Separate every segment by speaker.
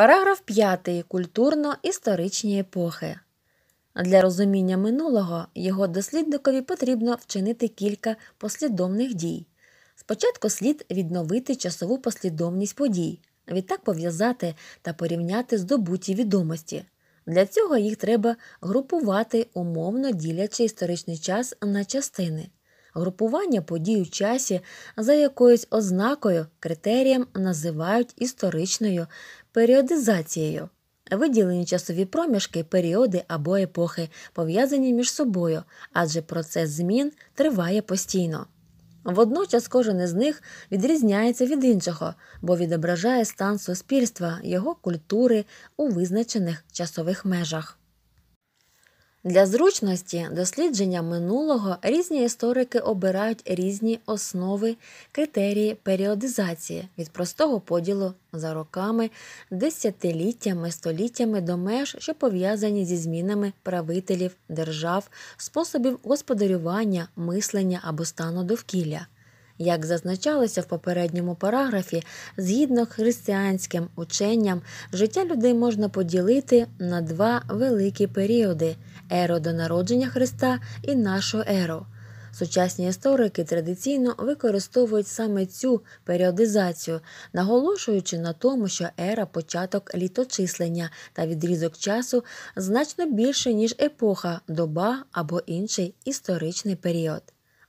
Speaker 1: Параграф 5. Культурно-історичні епохи. Для розуміння минулого його дослідникові потрібно вчинити кілька послідовних дій. Спочатку слід відновити часову послідовність подій, відтак пов'язати та порівняти здобуті відомості. Для цього їх треба групувати, умовно ділячи історичний час на частини, групування подій у часі за якоюсь ознакою, критерієм називають історичною періодизацією. Виділені часові проміжки, періоди або епохи пов'язані між собою, адже процес змін триває постійно. Водночас кожен із них відрізняється від іншого, бо відображає стан суспільства, його культури у визначених часових межах. Для зручності дослідження минулого різні історики обирають різні основи критерії періодизації від простого поділу за роками, десятиліттями, століттями до меж, що пов'язані зі змінами правителів, держав, способів господарювання, мислення або стану довкілля. Як зазначалося в попередньому параграфі, згідно християнським ученням, життя людей можна поділити на два великі періоди Еро до народження Христа і нашу еро. Сучасні історики традиційно використовують саме цю періодизацію, наголошуючи на тому, що ера початок літочислення та відрізок часу значно більше, ніж епоха, доба або інший історичний період.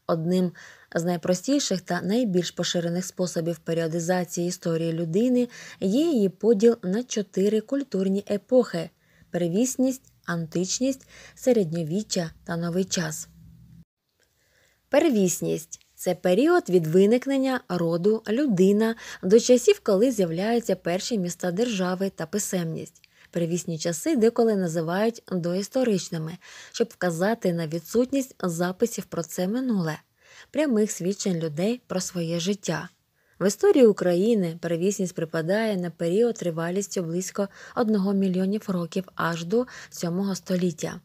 Speaker 1: Одним з найпростіших та найбільш поширених способів періодизації історії людини є її поділ на чотири культурні епохи: первісність, античність, середньовіччя та новий час. Первісність це період від виникнення роду людина до часів, коли з'являються перші міста держави та писемність. Первісні часи деколи називають доісторичними, щоб вказати на відсутність записів про це минуле, прямих свідчень людей про своє життя. В історії України перевісність припадає на період тривалістю близько 1 мільйонів років аж до 7 століття.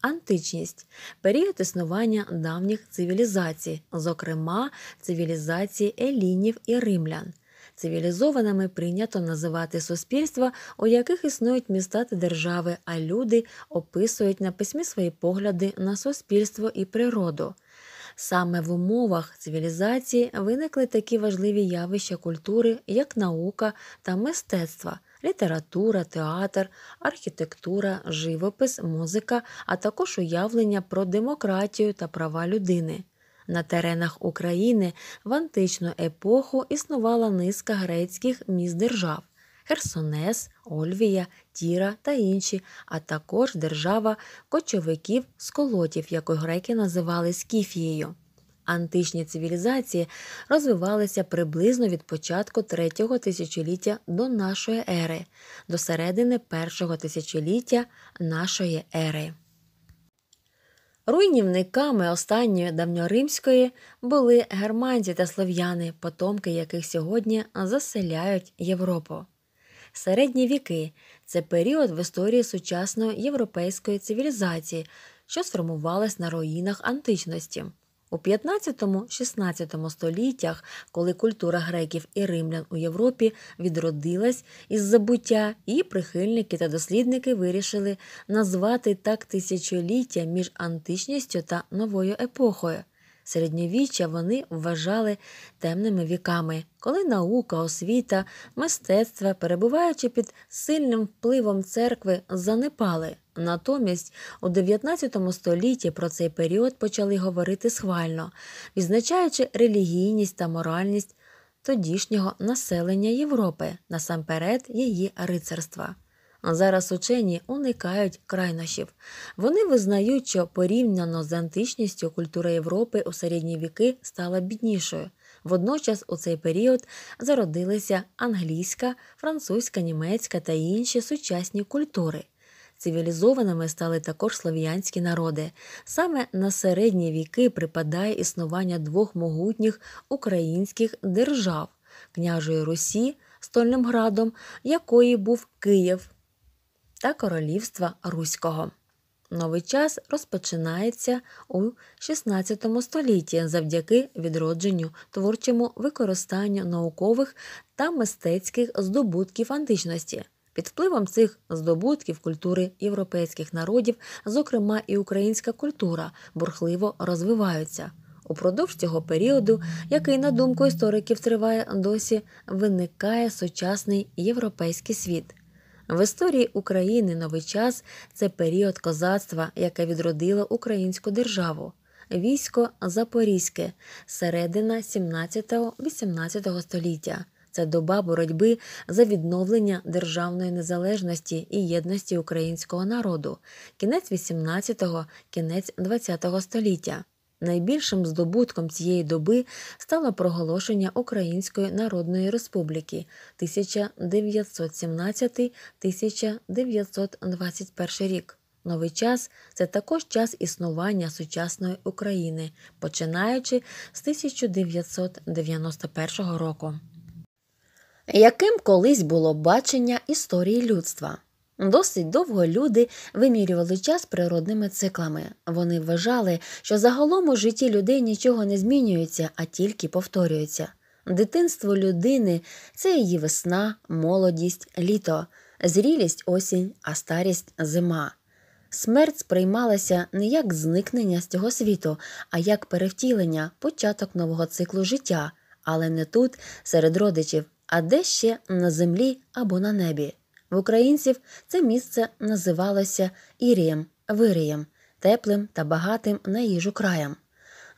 Speaker 1: Античність період існування давніх цивілізацій, зокрема цивілізації елінів і римлян. Цивілізованими прийнято називати суспільства, у яких існують міста та держави, а люди описують на письмі свої погляди на суспільство і природу. Саме в умовах цивілізації виникли такі важливі явища культури, як наука та мистецтва, література, театр, архітектура, живопис, музика, а також уявлення про демократію та права людини. На теренах України в античну епоху існувала низка грецьких міст держав. Херсонес, Ольвія, Тіра та інші, а також держава кочовиків з колотів, яку греки називали Скіфією. Античні цивілізації розвивалися приблизно від початку третього тисячоліття до нашої ери, до середини першого тисячоліття нашої ери. Руйнівниками останньої давньоримської були германці та слов'яни, потомки яких сьогодні заселяють Європу середні віки це період в історії сучасної європейської цивілізації, що сформувалась на руїнах античності. У 15-16 століттях, коли культура греків і римлян у Європі відродилась із забуття, її прихильники та дослідники вирішили назвати так тисячоліття між античністю та новою епохою середньовіччя вони вважали темними віками, коли наука, освіта, мистецтво, перебуваючи під сильним впливом церкви, занепали. Натомість у 19 столітті про цей період почали говорити схвально, відзначаючи релігійність та моральність тодішнього населення Європи насамперед її рицарства. Зараз учені уникають крайнощів. Вони визнають, що порівняно з античністю культура Європи у середні віки стала біднішою. Водночас у цей період зародилися англійська, французька, німецька та інші сучасні культури. Цивілізованими стали також слов'янські народи. Саме на середні віки припадає існування двох могутніх українських держав княжої Русі, Стольним градом, якої був Київ та Королівства Руського. Новий час розпочинається у XVI столітті завдяки відродженню творчому використанню наукових та мистецьких здобутків античності. Під впливом цих здобутків культури європейських народів, зокрема і українська культура, бурхливо розвиваються. Упродовж цього періоду, який, на думку істориків, триває досі, виникає сучасний європейський світ. В історії України новий час це період козацтва, яке відродило українську державу. Військо Запорізьке, середина 17-18 століття. Це доба боротьби за відновлення державної незалежності і єдності українського народу, кінець 18-го, кінець 20-го століття. Найбільшим здобутком цієї доби стало проголошення Української Народної Республіки 1917-1921 рік. Новий час це також час існування сучасної України, починаючи з 1991 року. Яким колись було бачення історії людства? Досить довго люди вимірювали час природними циклами. Вони вважали, що загалом у житті людей нічого не змінюється, а тільки повторюється. Дитинство людини це її весна, молодість, літо, зрілість осінь, а старість зима. Смерть сприймалася не як зникнення з цього світу, а як перевтілення, початок нового циклу життя, але не тут, серед родичів, а де ще на землі або на небі. В українців це місце називалося Ірієм, Вирієм, теплим та багатим на їжу краєм.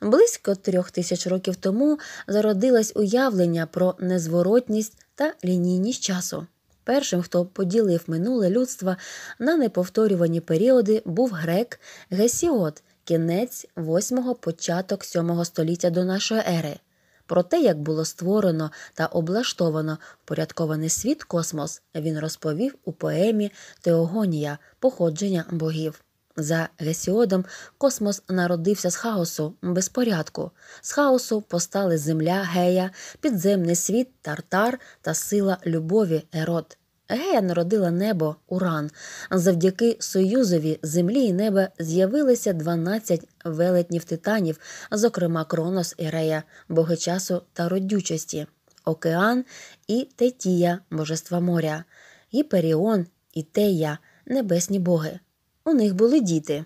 Speaker 1: Близько трьох тисяч років тому зародилось уявлення про незворотність та лінійність часу. Першим, хто поділив минуле людство на неповторювані періоди, був грек Гесіот, кінець 8-го, початок 7-го століття до нашої ери про те, як було створено та облаштовано порядкований світ космос, він розповів у поемі Теогонія Походження богів. За Гесіодом космос народився з хаосу безпорядку. З хаосу постали земля, гея, підземний світ, тартар та сила любові, ерод. Гея народила небо Уран. Завдяки Союзові землі і неба з'явилися 12 велетнів титанів, зокрема Кронос і Рея, боги часу та родючості, океан і Тетія, божества моря, Гіперіон і Тея, небесні боги. У них були діти.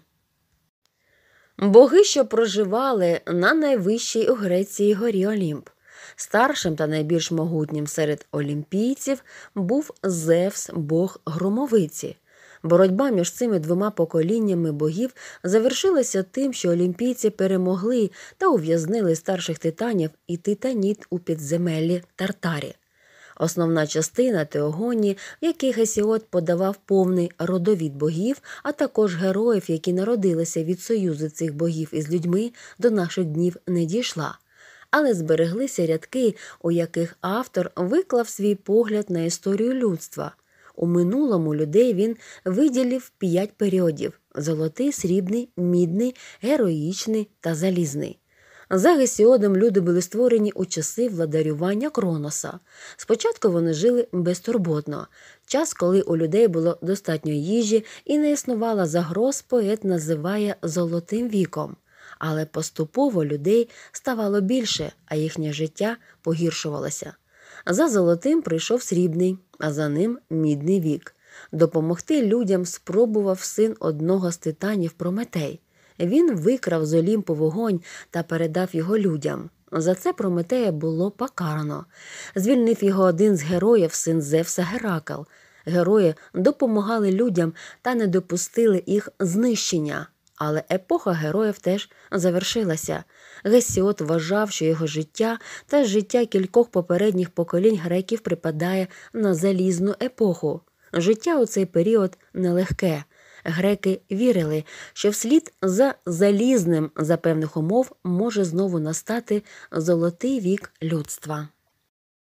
Speaker 1: Боги, що проживали на найвищій у Греції горі Олімп. Старшим та найбільш могутнім серед олімпійців був Зевс, Бог громовиці. Боротьба між цими двома поколіннями богів завершилася тим, що олімпійці перемогли та ув'язнили старших титанів і титаніт у підземеллі Тартарі. Основна частина теогоні, в яких Гесіот подавав повний родовід богів, а також героїв, які народилися від союзу цих богів із людьми, до наших днів не дійшла але збереглися рядки, у яких автор виклав свій погляд на історію людства. У минулому людей він виділив п'ять періодів: золотий, срібний, мідний, героїчний та залізний. За Гесіодом люди були створені у часи владарювання Кроноса. Спочатку вони жили безтурботно, час, коли у людей було достатньо їжі і не існувала загроз, поет називає золотим віком але поступово людей ставало більше, а їхнє життя погіршувалося. За золотим прийшов срібний, а за ним мідний вік. Допомогти людям спробував син одного з титанів Прометей. Він викрав з Олімпу вогонь та передав його людям. За це Прометея було покарано. Звільнив його один з героїв, син Зевса Геракл. Герої допомагали людям та не допустили їх знищення. Але епоха героїв теж завершилася. Гесіот вважав, що його життя та життя кількох попередніх поколінь греків припадає на залізну епоху. Життя у цей період нелегке. Греки вірили, що вслід за залізним за певних умов може знову настати золотий вік людства.